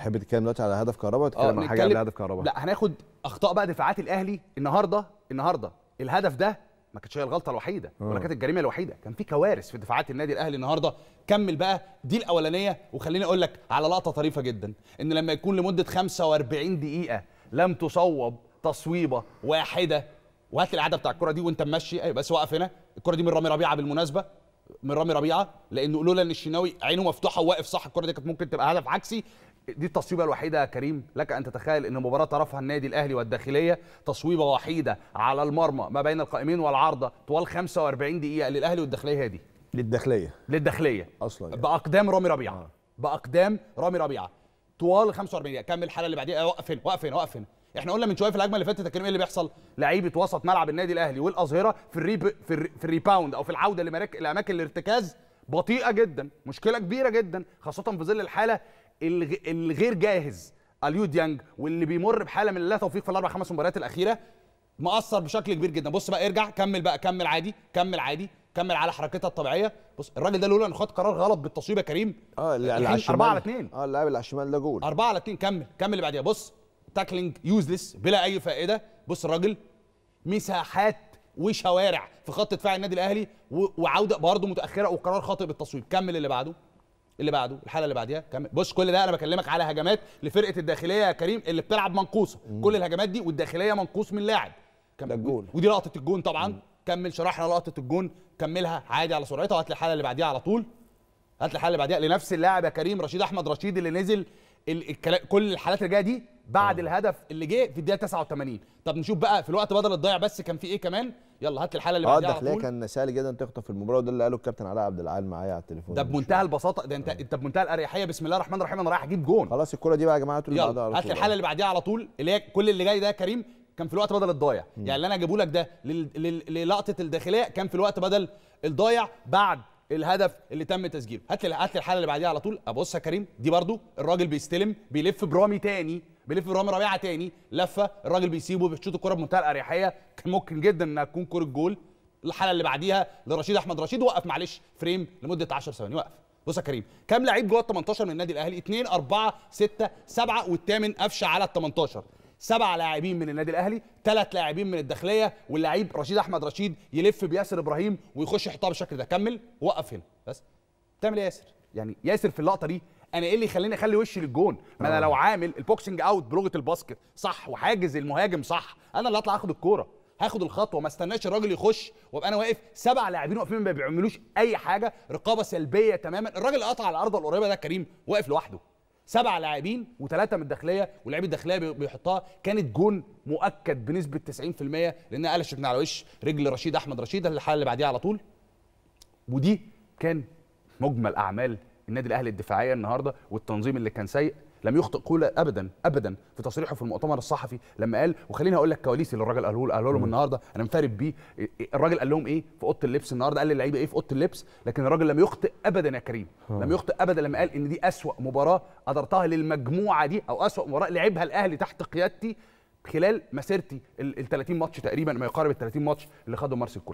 تحب تتكلم دلوقتي على هدف كهرباء وتتكلم آه، عن حاجه قبل هدف كهرباء لا هناخد اخطاء بقى دفاعات الاهلي النهارده النهارده الهدف ده ما كانتش هي الغلطه الوحيده آه. ولا كانت الجريمه الوحيده كان في كوارث في دفاعات النادي الاهلي النهارده كمل بقى دي الاولانيه وخليني اقول لك على لقطه طريفه جدا ان لما يكون لمده 45 دقيقه لم تصوب تصويبه واحده وهات العاده بتاع الكره دي وانت ماشي ايوه بس واقف هنا الكره دي من رامي ربيعه بالمناسبه من رامي ربيعه لانه لولا ان الشناوي عينه مفتوحه وواقف صح الكره دي كانت ممكن تبقى هدف عكسي دي التصويبه الوحيده يا كريم لك ان تتخيل ان مباراه طرفها النادي الاهلي والداخليه تصويبه وحيده على المرمى ما بين القائمين والعارضه طوال 45 دقيقه للاهلي والداخليه هذه للداخليه للداخليه اصلا يعني. باقدام رامي ربيعه آه. باقدام رامي ربيعه طوال 45 دقيقه كمل الحلقه اللي بعديها وقف هنا أيوة، وقف هنا وقف هنا احنا قلنا من شويه في الهجمه اللي فاتت ايه اللي بيحصل لعيبه وسط ملعب النادي الاهلي والاظهره في الريب في, الري... في الريباوند او في العوده لاماكن الارتكاز بطيئه جدا مشكله كبيره جدا خاصه في ظل الحاله الغير جاهز اليو ديانج واللي بيمر بحاله من لا توفيق في الاربع خمس مباريات الاخيره مقصر بشكل كبير جدا بص بقى ارجع كمل بقى كمل عادي كمل عادي كمل على حركتها الطبيعيه بص الراجل ده لولا انه خد قرار غلط بالتصويب يا كريم اه اللي على الشمال 4 على 2 اه اللاعب اللي على الشمال ده جول 4 على 2 كمل كمل اللي بعديها بص تاكلينج يوزلس بلا اي فائده بص الراجل مساحات وشوارع في خط دفاع النادي الاهلي وعوده برضه متاخره وقرار خاطئ بالتصويب كمل اللي بعده اللي بعده الحلقه اللي بعديها كمل بص كل ده انا بكلمك على هجمات لفرقه الداخليه يا كريم اللي بتلعب منقوصه مم. كل الهجمات دي والداخليه منقوص من لاعب كمل الجول ودي لقطه الجون طبعا مم. كمل شرحنا لقطه الجون كملها عادي على سرعتها وهات لي الحلقه اللي بعديها على طول هات لي الحلقه اللي بعديها لنفس اللاعب يا كريم رشيد احمد رشيد اللي نزل ال... كل الحالات اللي جايه دي بعد أوه. الهدف اللي جه في الدقيقه 89 طب نشوف بقى في الوقت بدل الضيع بس كان في ايه كمان يلا هات الحاله اللي بعدها اه الداخليه كان سهل جدا تخطف المباراه وده اللي قاله الكابتن علاء عبد العال معايا على التليفون ده بمنتهى البساطه ده انت أوه. انت بمنتهى الاريحيه بسم الله الرحمن الرحيم انا رايح اجيب جون خلاص الكره دي بقى يا جماعه تقول يلا هات الحاله اللي بعديها على طول اللي هي كل اللي جاي ده يا كريم كان في الوقت بدل الضايع يعني اللي انا جايبه لك ده للقطه الداخليه كان في الوقت بدل الضايع بعد الهدف اللي تم تسجيله هات لي هات لي الحاله اللي بعديها على طول ابص يا كريم دي برده الراجل بيستلم بيلف برامي تاني بيلف رامي ربيعه تاني لفه الراجل بيسيبه بيشوط الكره بمنتهى الاريحيه كان ممكن جدا انها تكون كره جول الحاله اللي بعديها لرشيد احمد رشيد وقف معلش فريم لمده 10 ثواني وقف بص يا كريم كام لعيب جوه ال 18 من النادي الاهلي 2 4 6 7 والثامن قفشه على ال 18 سبع لاعبين من النادي الاهلي ثلاث لاعبين من الداخليه واللعيب رشيد احمد رشيد يلف بياسر ابراهيم ويخش يحطها بالشكل ده كمل وقف هنا بس تعمل ايه ياسر يعني ياسر في اللقطه دي انا ايه اللي يخليني اخلي وشي للجون ما انا آه. لو عامل البوكسنج اوت بلغه الباسكت صح وحاجز المهاجم صح انا اللي هطلع اخد الكوره هاخد الخطوه ما استناش الراجل يخش وابقى انا واقف سبع لاعبين واقفين ما بيعملوش اي حاجه رقابه سلبيه تماما الراجل اللي قطع على الارض القريبه ده كريم واقف لوحده سبع لاعبين وثلاثه من الداخليه ولاعيب الداخليه بيحطها كانت جون مؤكد بنسبه 90% لانها قلشت من على وش رجل رشيد احمد رشيد الحاله اللي بعديها على طول ودي كان مجمل اعمال النادي الاهلي الدفاعيه النهارده والتنظيم اللي كان سيء لم يخطئ كولا ابدا ابدا في تصريحه في المؤتمر الصحفي لما قال وخليني اقول لك كواليس اللي الراجل قاله قاله لهم النهارده انا منفرد بيه إيه، إيه، الراجل قال لهم ايه في اوضه اللبس النهارده قال للعيبه ايه في اوضه اللبس لكن الراجل لم يخطئ ابدا يا كريم آه. لم يخطئ ابدا لما قال ان دي اسوا مباراه قدرتها للمجموعه دي او اسوا مباراه لعبها الاهلي تحت قيادتي خلال مسيرتي ال 30 ماتش تقريبا ما يقارب ال 30 ماتش اللي خدهم مارسيل الكل